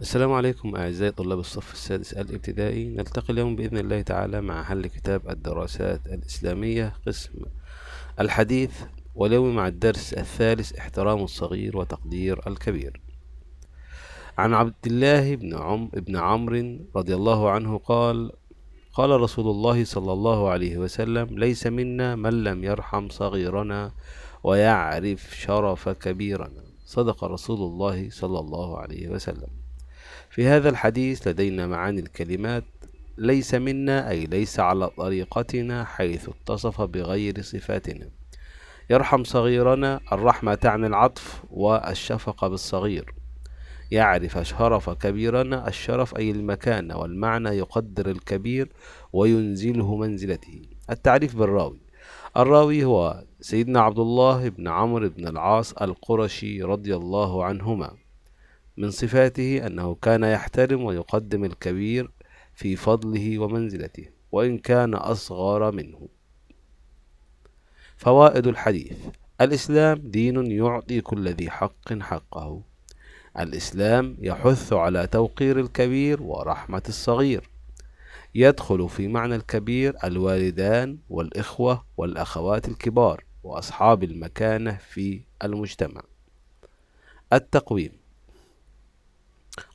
السلام عليكم أعزائي طلاب الصف السادس الابتدائي نلتقي اليوم بإذن الله تعالى مع حل كتاب الدراسات الإسلامية قسم الحديث واليوم مع الدرس الثالث احترام الصغير وتقدير الكبير عن عبد الله بن عم بن عمرو رضي الله عنه قال قال رسول الله صلى الله عليه وسلم ليس منا من لم يرحم صغيرنا ويعرف شرف كبيرنا صدق رسول الله صلى الله عليه وسلم في هذا الحديث لدينا معاني الكلمات ليس منا أي ليس على طريقتنا حيث اتصف بغير صفاتنا يرحم صغيرنا الرحمة تعني العطف والشفقة بالصغير يعرف شرف كبيرنا الشرف أي المكانة والمعنى يقدر الكبير وينزله منزلته التعريف بالراوي الراوي هو سيدنا عبد الله بن عمرو بن العاص القرشي رضي الله عنهما من صفاته أنه كان يحترم ويقدم الكبير في فضله ومنزلته وإن كان أصغر منه فوائد الحديث الإسلام دين يعطي كل ذي حق حقه الإسلام يحث على توقير الكبير ورحمة الصغير يدخل في معنى الكبير الوالدان والإخوة والأخوات الكبار وأصحاب المكانة في المجتمع التقويم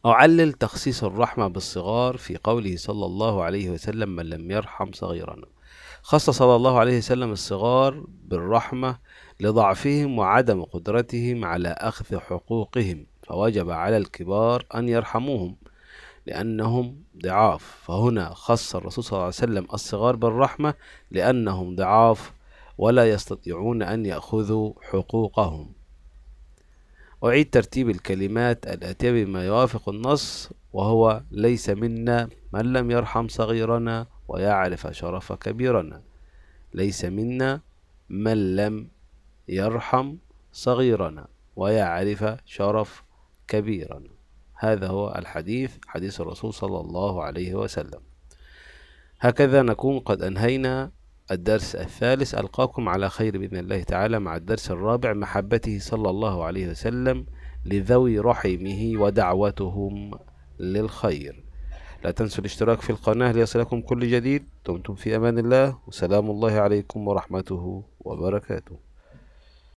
أعلل تخصيص الرحمة بالصغار في قوله صلى الله عليه وسلم من لم يرحم صغيرنا خص صلى الله عليه وسلم الصغار بالرحمة لضعفهم وعدم قدرتهم على أخذ حقوقهم فوجب على الكبار أن يرحموهم لأنهم ضعاف فهنا خص الرسول صلى الله عليه وسلم الصغار بالرحمة لأنهم ضعاف ولا يستطيعون أن يأخذوا حقوقهم أعيد ترتيب الكلمات الآتية بما يوافق النص وهو ليس منا من لم يرحم صغيرنا ويعرف شرف كبيرنا ليس منا من لم يرحم صغيرنا ويعرف شرف كبيرنا هذا هو الحديث حديث الرسول صلى الله عليه وسلم هكذا نكون قد أنهينا الدرس الثالث ألقاكم على خير بإذن الله تعالى مع الدرس الرابع محبته صلى الله عليه وسلم لذوي رحمه ودعوتهم للخير لا تنسوا الاشتراك في القناة ليصلكم كل جديد دمتم في أمان الله وسلام الله عليكم ورحمته وبركاته